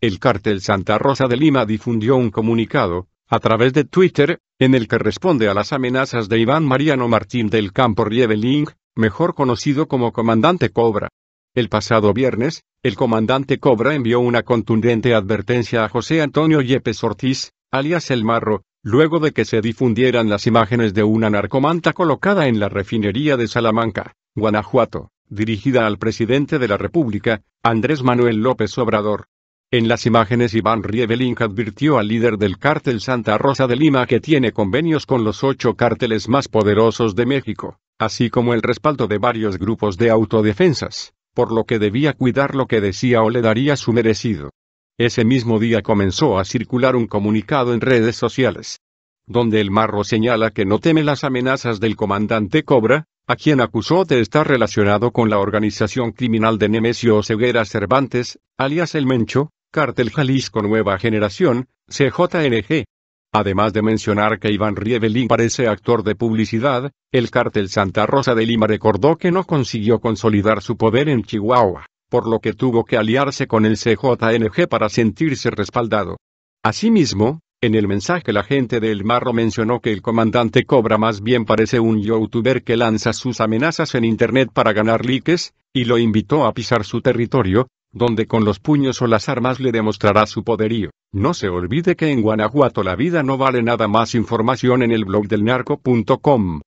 El cártel Santa Rosa de Lima difundió un comunicado, a través de Twitter, en el que responde a las amenazas de Iván Mariano Martín del Campo Rieveling, mejor conocido como Comandante Cobra. El pasado viernes, el comandante Cobra envió una contundente advertencia a José Antonio Yepes Ortiz, alias El Marro, luego de que se difundieran las imágenes de una narcomanta colocada en la refinería de Salamanca, Guanajuato, dirigida al presidente de la República, Andrés Manuel López Obrador. En las imágenes Iván Rievelink advirtió al líder del cártel Santa Rosa de Lima que tiene convenios con los ocho cárteles más poderosos de México, así como el respaldo de varios grupos de autodefensas, por lo que debía cuidar lo que decía o le daría su merecido. Ese mismo día comenzó a circular un comunicado en redes sociales, donde el marro señala que no teme las amenazas del comandante Cobra, a quien acusó de estar relacionado con la organización criminal de Nemesio Ceguera Cervantes, alias El Mencho, Cártel Jalisco Nueva Generación, CJNG. Además de mencionar que Iván Riebelín parece actor de publicidad, el cártel Santa Rosa de Lima recordó que no consiguió consolidar su poder en Chihuahua, por lo que tuvo que aliarse con el CJNG para sentirse respaldado. Asimismo, en el mensaje la gente del El Marro mencionó que el comandante Cobra más bien parece un youtuber que lanza sus amenazas en internet para ganar likes, y lo invitó a pisar su territorio, donde con los puños o las armas le demostrará su poderío. No se olvide que en Guanajuato la vida no vale nada más información en el blog del narco.com.